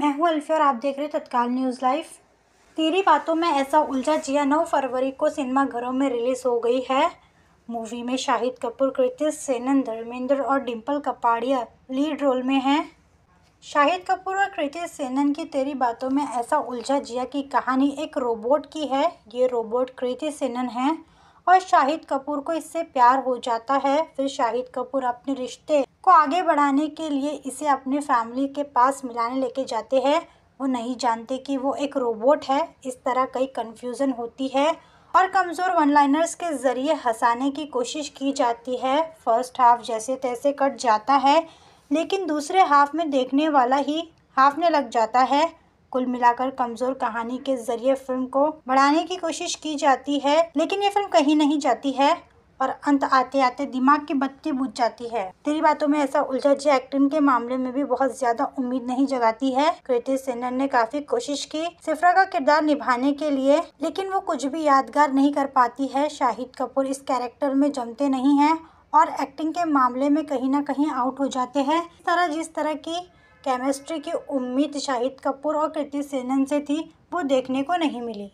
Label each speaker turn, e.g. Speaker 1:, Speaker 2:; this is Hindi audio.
Speaker 1: मैं हूं अल्फी और आप देख रहे तत्काल न्यूज़ लाइव तेरी बातों में ऐसा उलझा जिया नौ फरवरी को सिनेमा घरों में रिलीज़ हो गई है मूवी में शाहिद कपूर कृतिस सेनन धर्मेंद्र और डिम्पल कपाड़िया लीड रोल में हैं शाहिद कपूर और कृतिस सेनन की तेरी बातों में ऐसा उलझा जिया की कहानी एक रोबोट की है ये रोबोट कृति सेनन है और शाहिद कपूर को इससे प्यार हो जाता है फिर शाहिद कपूर अपने रिश्ते को आगे बढ़ाने के लिए इसे अपने फैमिली के पास मिलाने लेके जाते हैं वो नहीं जानते कि वो एक रोबोट है इस तरह कई कन्फ्यूज़न होती है और कमज़ोर वन लाइनर्स के ज़रिए हंसाने की कोशिश की जाती है फर्स्ट हाफ जैसे तैसे कट जाता है लेकिन दूसरे हाफ में देखने वाला ही हाफने लग जाता है कुल मिलाकर कमज़ोर कहानी के ज़रिए फिल्म को बढ़ाने की कोशिश की जाती है लेकिन ये फिल्म कहीं नहीं जाती है और अंत आते आते दिमाग की बत्ती बुझ जाती है तेरी बातों में ऐसा उलझा जी एक्टिंग के मामले में भी बहुत ज्यादा उम्मीद नहीं जगाती है कृति सेनन ने काफी कोशिश की सिफरा का किरदार निभाने के लिए लेकिन वो कुछ भी यादगार नहीं कर पाती है शाहिद कपूर इस कैरेक्टर में जमते नहीं है और एक्टिंग के मामले में कहीं ना कहीं आउट हो जाते हैं तरह जिस तरह की केमिस्ट्री की उम्मीद शाहिद कपूर और कृति सेनन से थी वो देखने को नहीं मिली